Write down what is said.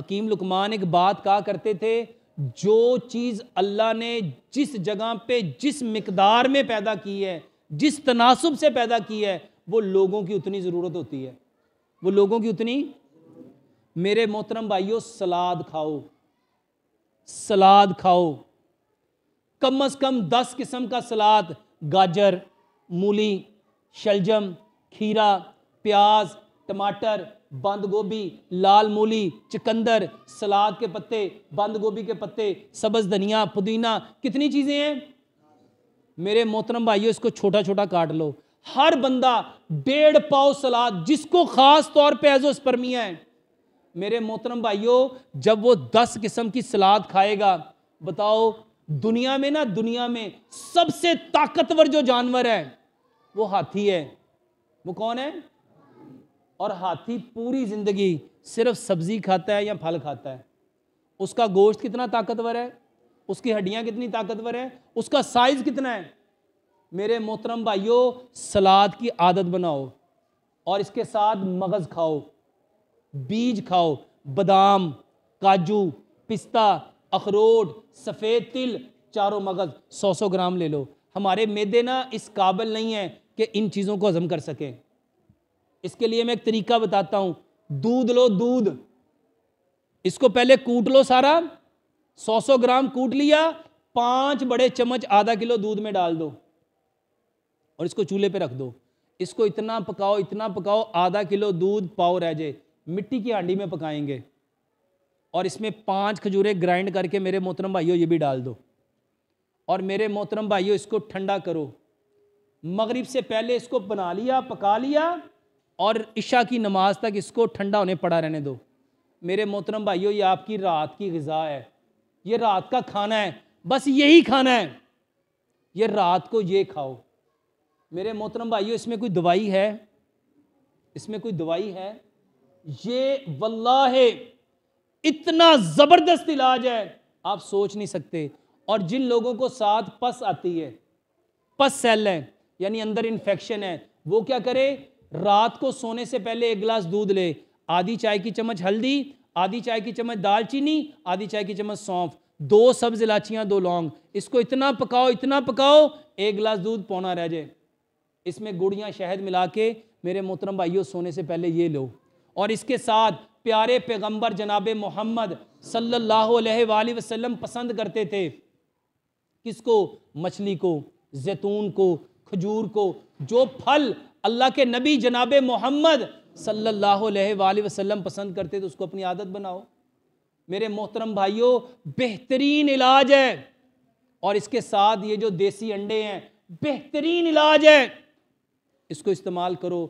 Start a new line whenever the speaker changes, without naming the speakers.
हकीम लुकमान एक बात कहा करते थे जो चीज़ अल्लाह ने जिस जगह पे जिस मकदार में पैदा की है जिस तनासब से पैदा की है वो लोगों की उतनी ज़रूरत होती है वो लोगों की उतनी मेरे मोहतरम भाइयों सलाद खाओ सलाद खाओ कम अज़ कम दस किस्म का सलाद गाजर मूली शलजम खीरा प्याज टमाटर बंद गोभी लाल मूली चिकंदर सलाद के पत्ते बंद गोभी के पत्ते सब्ज धनिया पुदीना कितनी चीज़ें हैं मेरे मोहतरम भाइयों इसको छोटा छोटा काट लो हर बंदा डेढ़ पाव सलाद जिसको खास तौर पे स्पर्मिया है मेरे मोहतरम भाइयों जब वो दस किस्म की सलाद खाएगा बताओ दुनिया में ना दुनिया में सबसे ताकतवर जो जानवर है वो हाथी है वो कौन है और हाथी पूरी ज़िंदगी सिर्फ सब्ज़ी खाता है या फल खाता है उसका गोश्त कितना ताकतवर है उसकी हड्डियाँ कितनी ताकतवर है उसका साइज़ कितना है मेरे मोहतरम भाइयों सलाद की आदत बनाओ और इसके साथ मगज़ खाओ बीज खाओ बादाम काजू पिस्ता अखरोट सफ़ेद तिल चारों मगज़ सौ सौ ग्राम ले लो हमारे मैदे ना इस काबिल नहीं है कि इन चीज़ों को हज़म कर सकें इसके लिए मैं एक तरीका बताता हूँ दूध लो दूध इसको पहले कूट लो सारा 100 सौ ग्राम कूट लिया पांच बड़े चम्मच आधा किलो दूध में डाल दो और इसको चूल्हे पे रख दो इसको इतना पकाओ इतना पकाओ आधा किलो दूध पाओ रह जाए मिट्टी की हांडी में पकाएंगे और इसमें पांच खजूरें ग्राइंड करके मेरे मोहतरम भाइयों ये भी डाल दो और मेरे मोहतरम भाइयों इसको ठंडा करो मगरिब से पहले इसको बना लिया पका लिया और इशा की नमाज तक इसको ठंडा होने पड़ा रहने दो मेरे मोहतरम भाइयों ये आपकी रात की गज़ा है ये रात का खाना है बस यही खाना है ये रात को ये खाओ मेरे मोहतरम भाइयों इसमें कोई दवाई है इसमें कोई दवाई है ये वल्ला है इतना ज़बरदस्त इलाज है आप सोच नहीं सकते और जिन लोगों को साथ पस आती है पस सेल है यानी अंदर इन्फेक्शन है वो क्या करे रात को सोने से पहले एक गिलास दूध ले आधी चाय की चम्मच हल्दी आधी चाय की चम्मच दालचीनी आधी चाय की चम्मच सौंफ दो सब्ज इलाचियाँ दो लौंग इसको इतना पकाओ इतना पकाओ एक गिलास दूध पौना रह जाए इसमें गुड़ियाँ शहद मिला के मेरे मोहतरम भाइयों सोने से पहले ये लो और इसके साथ प्यारे पैगंबर जनाब मोहम्मद सल्लल्लाहु अलैहि वसल्लम पसंद करते थे किसको मछली को जैतून को खजूर को जो फल अल्लाह के नबी जनाब मोहम्मद सल्ला अलैहि पसंद करते तो उसको अपनी आदत बनाओ मेरे मोहतरम भाइयों बेहतरीन इलाज है और इसके साथ ये जो देसी अंडे हैं बेहतरीन इलाज है इसको इस्तेमाल करो